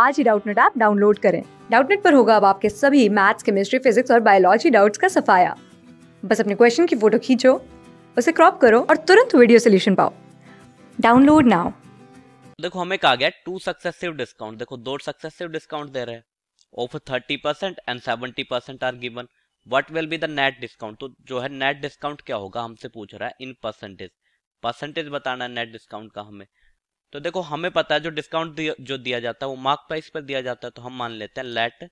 आज ही Doubtnut app download करें डाउटनेट पर होगा अब आपके सभी मैथ्स केमिस्ट्री फिजिक्स और बायोलॉजी डाउट्स का सफाया बस अपने क्वेश्चन की फोटो खींचो उसे क्रॉप करो और तुरंत वीडियो सोल्यूशन पाओ डाउनलोड नाउ देखो हमें कहा गया टू सक्सेसिव डिस्काउंट देखो दो सक्सेसिव डिस्काउंट दे रहे हैं off thirty percent and seventy percent are given what will be the net discount तो जो है नेट डिस्काउंट क्या होगा हमसे पूछ रहा है इन परसेंटेज परसेंटेज बताना है नेट डिस्काउंट का हमें तो देखो हमें पता है जो डिस्काउंट जो दिया जाता है वो मार्क प्राइस पर दिया जाता है तो हम मान लेते हैं let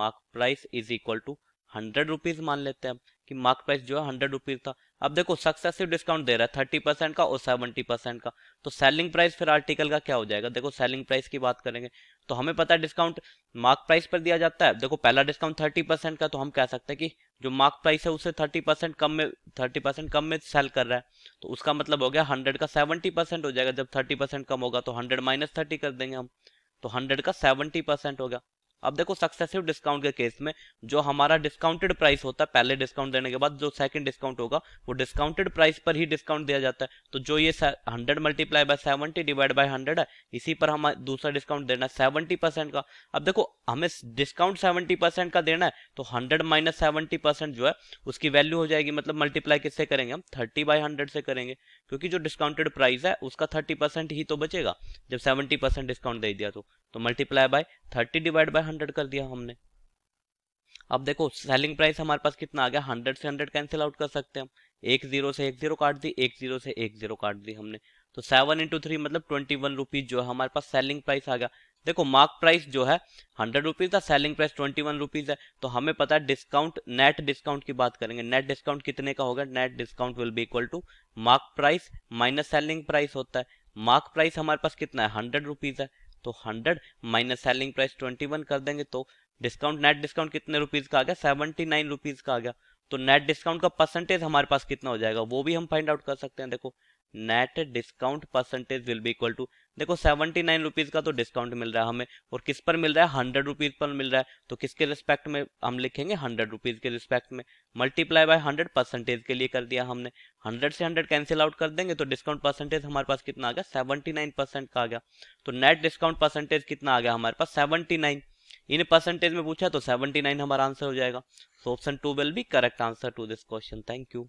mark price is equal to hundred rupees मान लेते हैं कि मार्क प्राइस जो है हंड्रेड रुपीज था अब देखो सक्सेसिव डिस्काउंट दे रहा है थर्टी परसेंट का और सेवेंटी परसेंट का तो सेलिंग प्राइस फिर आर्टिकल का क्या हो जाएगा देखो सेलिंग प्राइस की बात करेंगे तो हमें पता है डिस्काउंट मार्क प्राइस पर दिया जाता है देखो पहला डिस्काउंट थर्टी परसेंट का तो हम कह सकते हैं कि जो मार्क प्राइस है उसे थर्टी परसेंट कम में थर्टी परसेंट कम में सेल कर रहा है तो उसका मतलब हो गया हंड्रेड का सेवेंटी परसेंट हो जाएगा जब थर्टी परसेंट कम होगा तो हंड्रेड माइनस थर्टी कर देंगे हम तो हंड्रेड का सेवेंटी परसेंट होगा अब देखो सक्सेसिव डिस्काउंट के केस में जो हमारा डिस्काउंटेड प्राइस होता है पहले डिस्काउंट देने के बाद जो सेकंड डिस्काउंट होगा वो डिस्काउंटेड प्राइस पर ही डिस्काउंट दिया जाता है तो जो ये hundred multiply by seventy divide by hundred है इसी पर हमें दूसरा डिस्काउंट देना है सेवेंटी परसेंट का अब देखो हमें डिस्काउंट सेवेंटी परसेंट का देना है तो हंड्रेड माइनस सेवेंटी परसेंट जो है उसकी वैल्यू हो जाएगी मतलब मल्टीप्लाई किससे करेंगे हम थर्टी बाय हंड्रेड से करेंगे क्योंकि जो डिस्काउंटेड प्राइस है उसका थर्टी परसेंट ही तो बचेगा जब सेवेंटी परसेंट डिस्काउंट दे दिया तो, तो multiply by thirty divide by hundred कर दिया हमने अब देखो सेलिंग प्राइस हमारे पास कितना आ गया हंड्रेड से हंड्रेड कैंसिल आउट कर सकते हैं हम एक जीरो से एक जीरो काट दी एक जीरो से एक जीरो काट दी हमने तो सेवन इंटू थ्री मतलब ट्वेंटी वन रुपीज जो है हमारे पास सेलिंग प्राइस आ गया देखो मार्क प्राइस जो है हंड्रेड रुपीज था selling price twenty one rupees है तो हमें पता है डिस्काउंट नेट डिस्काउंट की बात करेंगे नेट डिस्काउंट कितने का होगा net discount will be equal to mark price minus selling price होता है मार्क प्राइस हमारे पास कितना है हंड्रेड रुपीज है तो hundred minus selling price twenty one कर देंगे तो डिस्काउंट नेट डिस्काउंट कितने रुपीज का आ गया सेवेंटी नाइन रुपीज का आ गया तो नेट डिस्काउंट का परसेंटेज हमारे पास कितना हो जाएगा वो भी हम फाइंड आउट कर सकते हैं देखो net discount percentage will be equal to देखो सेवेंटी नाइन रुपीज का तो डिस्काउंट मिल रहा है हमें और किस पर मिल रहा है हंड्रेड रुपीज पर मिल रहा है तो किसके रिस्पेक्ट में हम लिखेंगे हंड्रेड रुपीज के रिस्पेक्ट में मल्टीप्लाई बाय हंड्रेड परसेंटेज के लिए कर दिया हमने हंड्रेड से हंड्रेड कैंसिल आउट कर देंगे तो डिस्काउंट परसेंटेज हमारे पास कितना आ गया सेवेंटी नाइन परसेंट का आ गया तो नेट डिस्काउंट परसेंटेज कितना आ गया हमारे पास सेवेंटी नाइन इन परसेंटेज में पूछा तो सेवेंटी नाइन हमारा आंसर हो जाएगा so option two will be correct answer to this question thank you